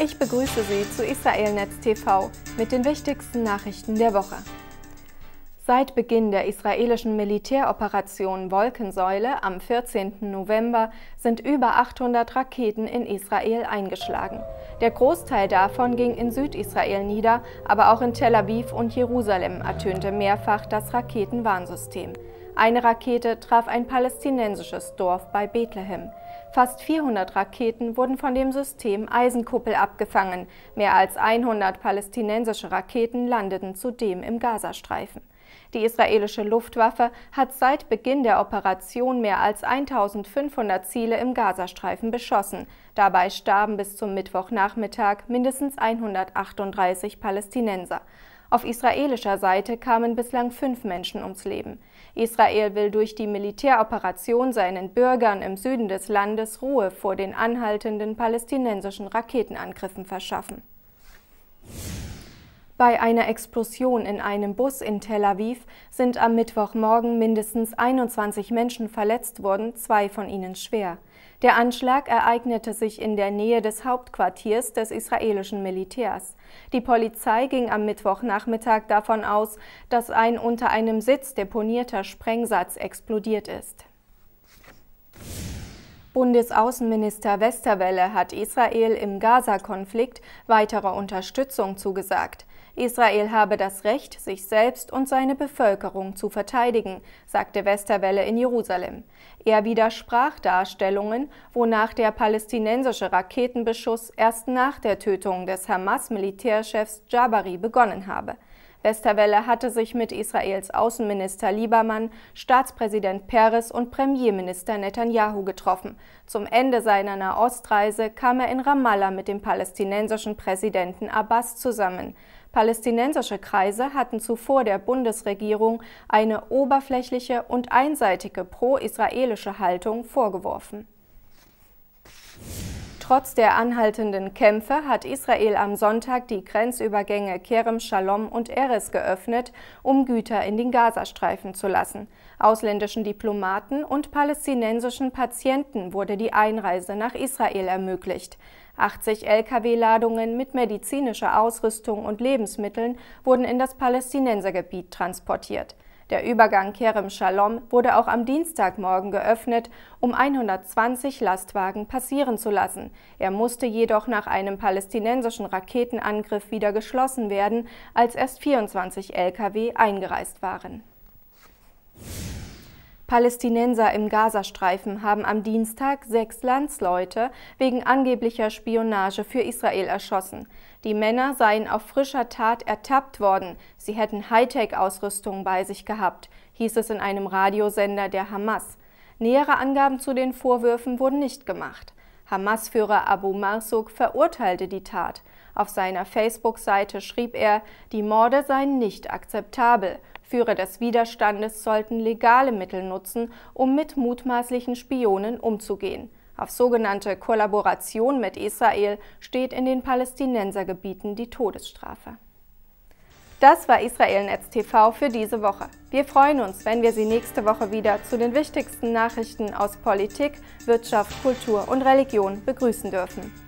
Ich begrüße Sie zu Israelnetz TV mit den wichtigsten Nachrichten der Woche. Seit Beginn der israelischen Militäroperation Wolkensäule am 14. November sind über 800 Raketen in Israel eingeschlagen. Der Großteil davon ging in Südisrael nieder, aber auch in Tel Aviv und Jerusalem ertönte mehrfach das Raketenwarnsystem. Eine Rakete traf ein palästinensisches Dorf bei Bethlehem. Fast 400 Raketen wurden von dem System Eisenkuppel abgefangen. Mehr als 100 palästinensische Raketen landeten zudem im Gazastreifen. Die israelische Luftwaffe hat seit Beginn der Operation mehr als 1500 Ziele im Gazastreifen beschossen. Dabei starben bis zum Mittwochnachmittag mindestens 138 Palästinenser. Auf israelischer Seite kamen bislang fünf Menschen ums Leben. Israel will durch die Militäroperation seinen Bürgern im Süden des Landes Ruhe vor den anhaltenden palästinensischen Raketenangriffen verschaffen. Bei einer Explosion in einem Bus in Tel Aviv sind am Mittwochmorgen mindestens 21 Menschen verletzt worden, zwei von ihnen schwer. Der Anschlag ereignete sich in der Nähe des Hauptquartiers des israelischen Militärs. Die Polizei ging am Mittwochnachmittag davon aus, dass ein unter einem Sitz deponierter Sprengsatz explodiert ist. Bundesaußenminister Westerwelle hat Israel im Gaza-Konflikt weitere Unterstützung zugesagt. Israel habe das Recht, sich selbst und seine Bevölkerung zu verteidigen, sagte Westerwelle in Jerusalem. Er widersprach Darstellungen, wonach der palästinensische Raketenbeschuss erst nach der Tötung des Hamas-Militärchefs Jabari begonnen habe. Westerwelle hatte sich mit Israels Außenminister Liebermann, Staatspräsident Peres und Premierminister Netanyahu getroffen. Zum Ende seiner Nahostreise kam er in Ramallah mit dem palästinensischen Präsidenten Abbas zusammen. Palästinensische Kreise hatten zuvor der Bundesregierung eine oberflächliche und einseitige pro-israelische Haltung vorgeworfen. Trotz der anhaltenden Kämpfe hat Israel am Sonntag die Grenzübergänge Kerem Shalom und Eres geöffnet, um Güter in den Gazastreifen zu lassen. Ausländischen Diplomaten und palästinensischen Patienten wurde die Einreise nach Israel ermöglicht. 80 Lkw-Ladungen mit medizinischer Ausrüstung und Lebensmitteln wurden in das Palästinensergebiet transportiert. Der Übergang Kerem Shalom wurde auch am Dienstagmorgen geöffnet, um 120 Lastwagen passieren zu lassen. Er musste jedoch nach einem palästinensischen Raketenangriff wieder geschlossen werden, als erst 24 Lkw eingereist waren. Palästinenser im Gazastreifen haben am Dienstag sechs Landsleute wegen angeblicher Spionage für Israel erschossen. Die Männer seien auf frischer Tat ertappt worden, sie hätten Hightech-Ausrüstung bei sich gehabt, hieß es in einem Radiosender der Hamas. Nähere Angaben zu den Vorwürfen wurden nicht gemacht. Hamas-Führer Abu Marsuk verurteilte die Tat. Auf seiner Facebook-Seite schrieb er, die Morde seien nicht akzeptabel. Führer des Widerstandes sollten legale Mittel nutzen, um mit mutmaßlichen Spionen umzugehen. Auf sogenannte Kollaboration mit Israel steht in den Palästinensergebieten die Todesstrafe. Das war Israelnetz TV für diese Woche. Wir freuen uns, wenn wir Sie nächste Woche wieder zu den wichtigsten Nachrichten aus Politik, Wirtschaft, Kultur und Religion begrüßen dürfen.